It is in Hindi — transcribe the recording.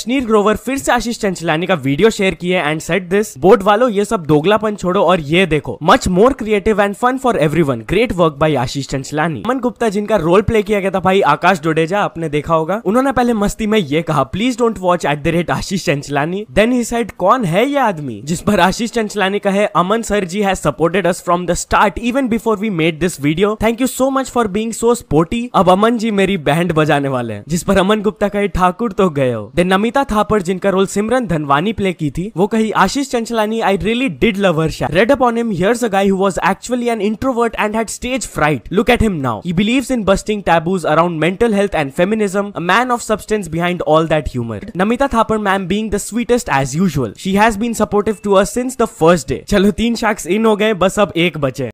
स्नील ग्रोवर फिर से आशीष चंचलानी का वीडियो शेयर किए एंड सेट दिस बोर्ड वालो ये सब दोगलापन छोड़ो और ये देखो much more creative and fun for everyone great work by Ashish Chanchlani Aman Gupta जिनका रोल प्ले किया गया था भाई आकाश डोडेजा आपने देखा होगा उन्होंने पहले मस्ती में ये कहा please don't watch at the rate Ashish Chanchlani then he said कौन है ये आदमी जिस पर आशीष चंचलानी कहे Aman sir ji has supported us from the start even before we made this video thank you so much for being so sporty अब अमन जी मेरी बैंड बजाने वाले हैं जिस पर अमन गुप्ता कहे ठाकुर तो गए हो देन नमी अमिता थापर जिनका रोल सिमरन धनवानी प्ले की थी वो कही Ashish Chanchlani I really did love her शायद raid upon him here's a guy who was actually an introvert and had stage fright look at him now he believes in busting taboos around mental health and feminism a man of substance behind all that humour Namita Thapar ma'am being the sweetest as usual she has been supportive to us since the first day चलो तीन शख्स इन हो गए बस अब एक बचे